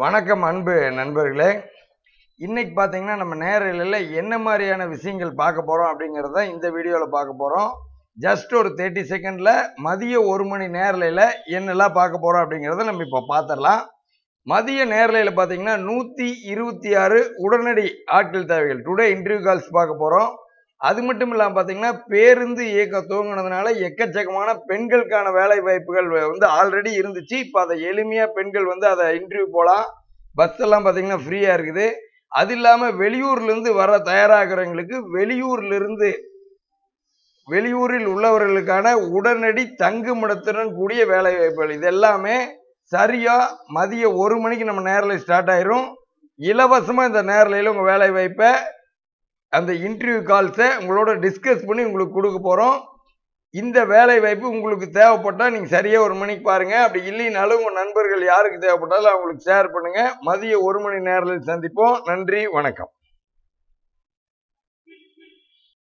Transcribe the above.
வணக்கம் அன்பு நண்பர்களே இன்னைக்கு பார்த்தீங்கன்னா நம்ம நேரில் என்ன மாதிரியான விஷயங்கள் பார்க்க போகிறோம் அப்படிங்கிறத இந்த வீடியோவில் பார்க்க போகிறோம் ஜஸ்ட் ஒரு தேர்ட்டி செகண்டில் மதிய ஒரு மணி நேரலையில் என்னெல்லாம் பார்க்க போகிறோம் அப்படிங்கிறத நம்ம இப்போ பார்த்துடலாம் மதிய நேரலையில் பார்த்தீங்கன்னா நூற்றி இருபத்தி ஆறு உடனடி ஆட்கள் தேவைகள் டுடே இன்டர்வியூ கால்ஸ் பார்க்க போகிறோம் அது மட்டும் இல்லாமல் பார்த்தீங்கன்னா பேருந்து இயக்கம் துவங்கினதுனால எக்கச்சக்கமான பெண்களுக்கான வேலை வாய்ப்புகள் வந்து ஆல்ரெடி இருந்துச்சு இப்போ அதை எளிமையாக பெண்கள் வந்து அதை இன்டர்வியூ போகலாம் பஸ் எல்லாம் பார்த்தீங்கன்னா ஃப்ரீயாக இருக்குது அது இல்லாமல் வெளியூர்லேருந்து வர தயாராகிறவங்களுக்கு வெளியூர்லேருந்து வெளியூரில் உள்ளவர்களுக்கான உடனடி தங்குமிடத்துடன் கூடிய வேலை வாய்ப்புகள் இது எல்லாமே சரியாக மதியம் ஒரு மணிக்கு நம்ம நேரில் ஸ்டார்ட் ஆயிரும் இலவசமாக இந்த நேரலையில் உங்கள் வேலை வாய்ப்பை அந்த இன்டர்வியூ கால்ஸை உங்களோட டிஸ்கஸ் பண்ணி உங்களுக்கு கொடுக்க போகிறோம் இந்த வேலை வாய்ப்பு உங்களுக்கு தேவைப்பட்டால் நீங்கள் சரியாக ஒரு மணிக்கு பாருங்கள் அப்படி இல்லைனாலும் உங்கள் நண்பர்கள் யாருக்கு தேவைப்பட்டாலும் அவங்களுக்கு ஷேர் பண்ணுங்கள் மதிய ஒரு மணி நேரத்தில் சந்திப்போம் நன்றி வணக்கம்